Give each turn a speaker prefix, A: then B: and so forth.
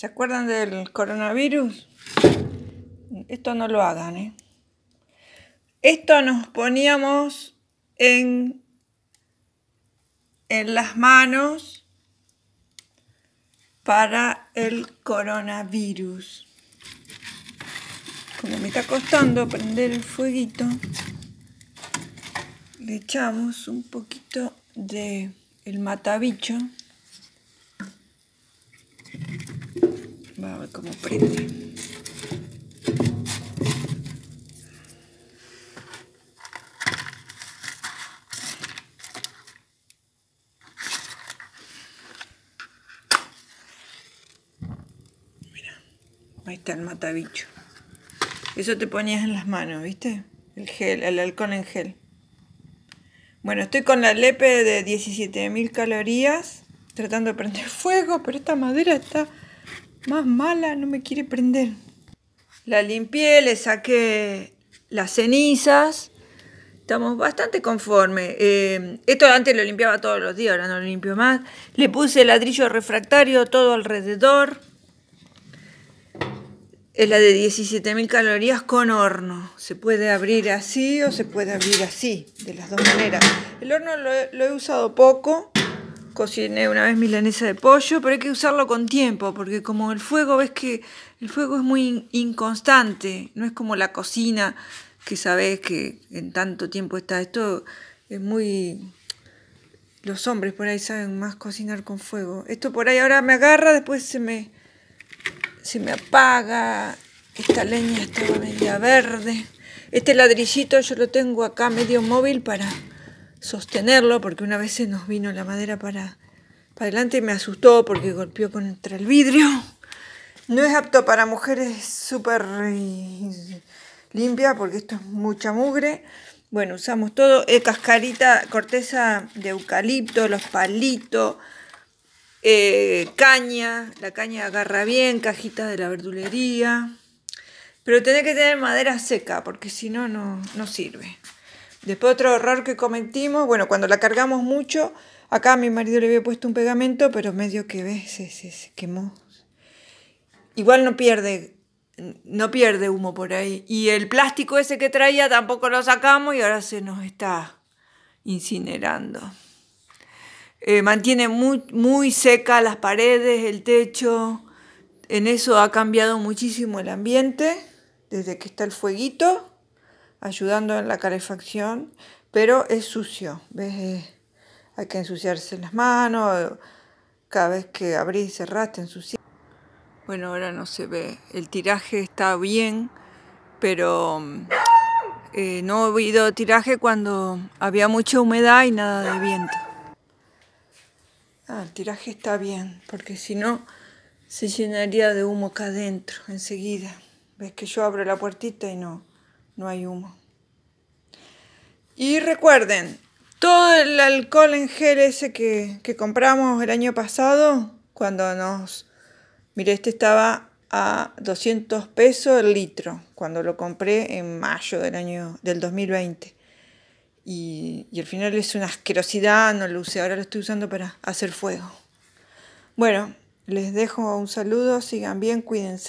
A: ¿Se acuerdan del coronavirus? Esto no lo hagan, ¿eh? Esto nos poníamos en, en las manos para el coronavirus. Como me está costando prender el fueguito, le echamos un poquito de el matabicho. Vamos a ver cómo prende. Mira, ahí está el matabicho. Eso te ponías en las manos, ¿viste? El gel, el halcón en gel. Bueno, estoy con la lepe de 17.000 calorías, tratando de prender fuego, pero esta madera está... Más mala, no me quiere prender. La limpié, le saqué las cenizas. Estamos bastante conformes. Eh, esto antes lo limpiaba todos los días, ahora no lo limpio más. Le puse ladrillo refractario todo alrededor. Es la de 17.000 calorías con horno. Se puede abrir así o se puede abrir así, de las dos maneras. El horno lo he usado poco cociné una vez milanesa de pollo, pero hay que usarlo con tiempo, porque como el fuego, ves que el fuego es muy inconstante, no es como la cocina, que sabes que en tanto tiempo está. Esto es muy... Los hombres por ahí saben más cocinar con fuego. Esto por ahí ahora me agarra, después se me, se me apaga. Esta leña estaba media verde. Este ladrillito yo lo tengo acá medio móvil para sostenerlo, porque una vez se nos vino la madera para, adelante y me asustó porque golpeó contra el vidrio. No es apto para mujeres súper limpia porque esto es mucha mugre. Bueno, usamos todo, eh, cascarita, corteza de eucalipto, los palitos, eh, caña, la caña agarra bien, cajita de la verdulería. Pero tenés que tener madera seca porque si no, no sirve. Después otro error que cometimos, bueno, cuando la cargamos mucho, acá a mi marido le había puesto un pegamento, pero medio que ves, se, se, quemó. Igual no pierde, no pierde humo por ahí. Y el plástico ese que traía tampoco lo sacamos y ahora se nos está incinerando. Eh, mantiene muy, muy seca las paredes, el techo. En eso ha cambiado muchísimo el ambiente desde que está el fueguito ayudando en la calefacción, pero es sucio, ¿ves? hay que ensuciarse las manos, cada vez que abrís y cerrás te ensucias. Bueno, ahora no se ve, el tiraje está bien, pero eh, no he oído tiraje cuando había mucha humedad y nada de viento. Ah, el tiraje está bien, porque si no se llenaría de humo acá adentro enseguida. Ves que yo abro la puertita y no, no hay humo. Y recuerden, todo el alcohol en gel ese que, compramos el año pasado, cuando nos... Mire, este estaba a 200 pesos el litro, cuando lo compré en mayo del año del 2020. Y, y al final es una asquerosidad, no lo usé, ahora lo estoy usando para hacer fuego. Bueno, les dejo un saludo, sigan bien, cuídense.